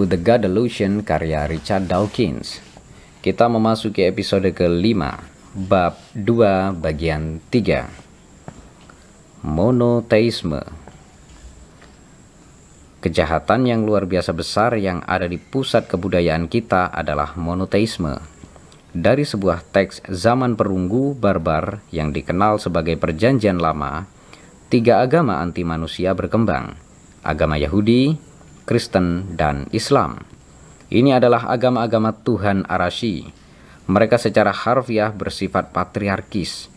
buku The God Delusion karya Richard Dawkins. Kita memasuki episode kelima, bab 2 bagian 3. Monoteisme Kejahatan yang luar biasa besar yang ada di pusat kebudayaan kita adalah monoteisme. Dari sebuah teks zaman perunggu barbar yang dikenal sebagai Perjanjian Lama, tiga agama anti manusia berkembang. Agama Yahudi, Kristen, dan Islam. Ini adalah agama-agama Tuhan Arashi. Mereka secara harfiah bersifat patriarkis.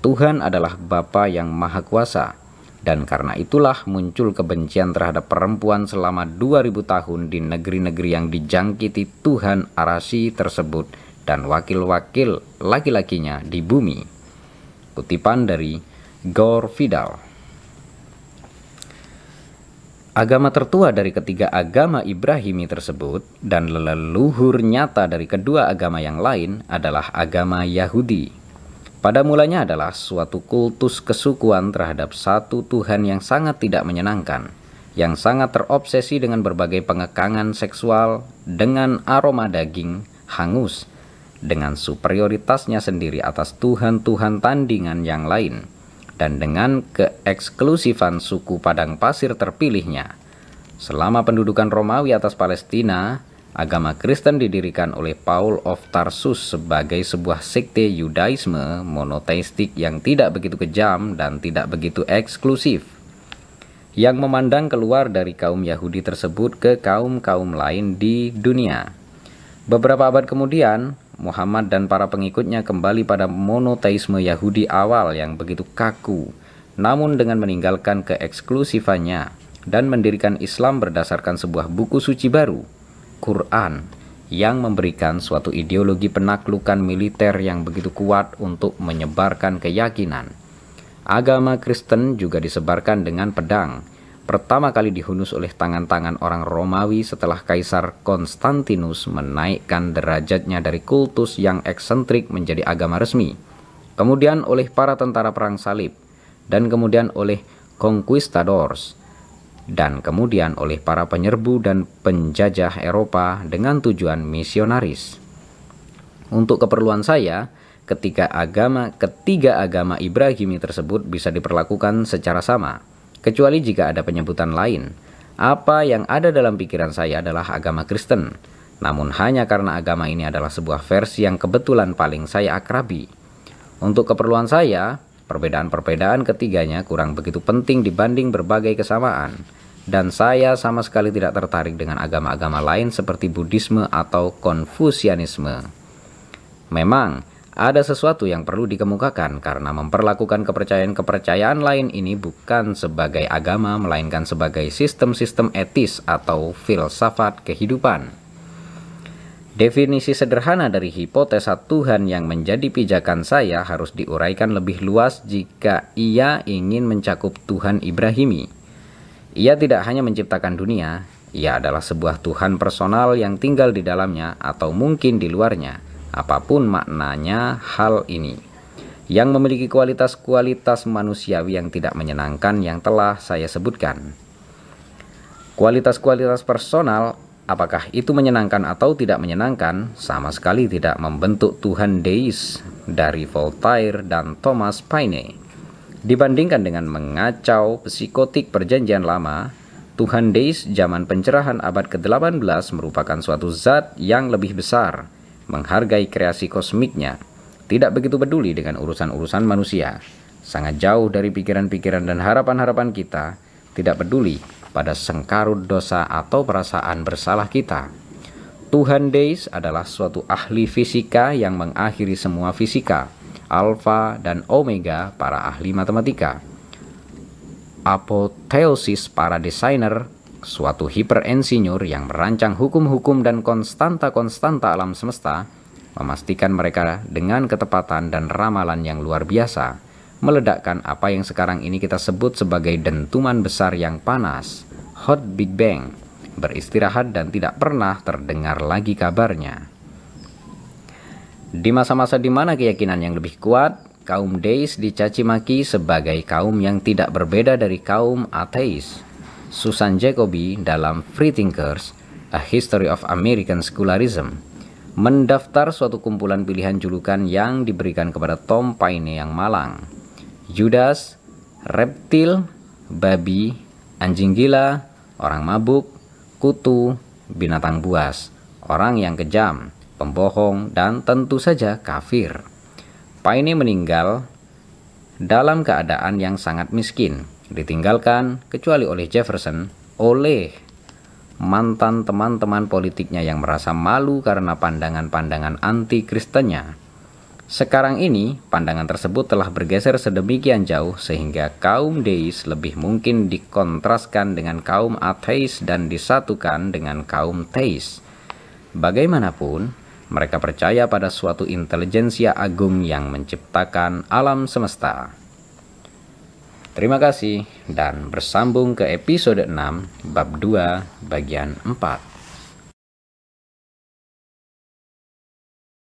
Tuhan adalah Bapa yang Maha Kuasa, dan karena itulah muncul kebencian terhadap perempuan selama 2000 tahun di negeri-negeri yang dijangkiti Tuhan Arashi tersebut dan wakil-wakil laki-lakinya di bumi. Kutipan dari Gore Vidal Agama tertua dari ketiga agama Ibrahimi tersebut dan leluhur nyata dari kedua agama yang lain adalah agama Yahudi. Pada mulanya adalah suatu kultus kesukuan terhadap satu Tuhan yang sangat tidak menyenangkan, yang sangat terobsesi dengan berbagai pengekangan seksual, dengan aroma daging hangus, dengan superioritasnya sendiri atas Tuhan-Tuhan tandingan yang lain dan dengan keeksklusifan suku Padang Pasir terpilihnya. Selama pendudukan Romawi atas Palestina, agama Kristen didirikan oleh Paul of Tarsus sebagai sebuah sekte Yudaisme monoteistik yang tidak begitu kejam dan tidak begitu eksklusif yang memandang keluar dari kaum Yahudi tersebut ke kaum-kaum lain di dunia. Beberapa abad kemudian, Muhammad dan para pengikutnya kembali pada monoteisme Yahudi awal yang begitu kaku, namun dengan meninggalkan keeksklusifannya dan mendirikan Islam berdasarkan sebuah buku suci baru, Quran, yang memberikan suatu ideologi penaklukan militer yang begitu kuat untuk menyebarkan keyakinan. Agama Kristen juga disebarkan dengan pedang, pertama kali dihunus oleh tangan-tangan orang Romawi setelah Kaisar Konstantinus menaikkan derajatnya dari kultus yang eksentrik menjadi agama resmi, kemudian oleh para tentara perang salib, dan kemudian oleh conquistadors, dan kemudian oleh para penyerbu dan penjajah Eropa dengan tujuan misionaris. Untuk keperluan saya, ketika agama ketiga agama Ibrahimi tersebut bisa diperlakukan secara sama kecuali jika ada penyebutan lain. Apa yang ada dalam pikiran saya adalah agama Kristen, namun hanya karena agama ini adalah sebuah versi yang kebetulan paling saya akrabi. Untuk keperluan saya, perbedaan-perbedaan ketiganya kurang begitu penting dibanding berbagai kesamaan, dan saya sama sekali tidak tertarik dengan agama-agama lain seperti Buddhisme atau Konfusianisme. Memang, ada sesuatu yang perlu dikemukakan karena memperlakukan kepercayaan-kepercayaan lain ini bukan sebagai agama melainkan sebagai sistem-sistem etis atau filsafat kehidupan. Definisi sederhana dari hipotesa Tuhan yang menjadi pijakan saya harus diuraikan lebih luas jika ia ingin mencakup Tuhan Ibrahimi. Ia tidak hanya menciptakan dunia, ia adalah sebuah Tuhan personal yang tinggal di dalamnya atau mungkin di luarnya apapun maknanya hal ini yang memiliki kualitas-kualitas manusiawi yang tidak menyenangkan yang telah saya sebutkan. Kualitas-kualitas personal, apakah itu menyenangkan atau tidak menyenangkan, sama sekali tidak membentuk Tuhan Deis dari Voltaire dan Thomas Paine. Dibandingkan dengan mengacau psikotik perjanjian lama, Tuhan Deis zaman pencerahan abad ke-18 merupakan suatu zat yang lebih besar, menghargai kreasi kosmiknya, tidak begitu peduli dengan urusan-urusan manusia, sangat jauh dari pikiran-pikiran dan harapan-harapan kita, tidak peduli pada sengkarut dosa atau perasaan bersalah kita. Tuhan Deis adalah suatu ahli fisika yang mengakhiri semua fisika, alfa dan omega para ahli matematika. Apoteosis para desainer suatu hiperensinyur yang merancang hukum-hukum dan konstanta-konstanta alam semesta, memastikan mereka dengan ketepatan dan ramalan yang luar biasa, meledakkan apa yang sekarang ini kita sebut sebagai dentuman besar yang panas, hot Big Bang, beristirahat dan tidak pernah terdengar lagi kabarnya. Di masa-masa di mana keyakinan yang lebih kuat, kaum deis dicaci maki sebagai kaum yang tidak berbeda dari kaum ateis Susan Jacoby dalam Free Thinkers, A History of American Secularism, mendaftar suatu kumpulan pilihan julukan yang diberikan kepada Tom Paine yang malang. Judas, reptil, babi, anjing gila, orang mabuk, kutu, binatang buas, orang yang kejam, pembohong, dan tentu saja kafir. Paine meninggal dalam keadaan yang sangat miskin ditinggalkan kecuali oleh Jefferson oleh mantan teman-teman politiknya yang merasa malu karena pandangan-pandangan anti-Kristennya. Sekarang ini, pandangan tersebut telah bergeser sedemikian jauh sehingga kaum deis lebih mungkin dikontraskan dengan kaum ateis dan disatukan dengan kaum teis. Bagaimanapun, mereka percaya pada suatu intelijensia agung yang menciptakan alam semesta. Terima kasih dan bersambung ke episode 6 bab 2 bagian 4.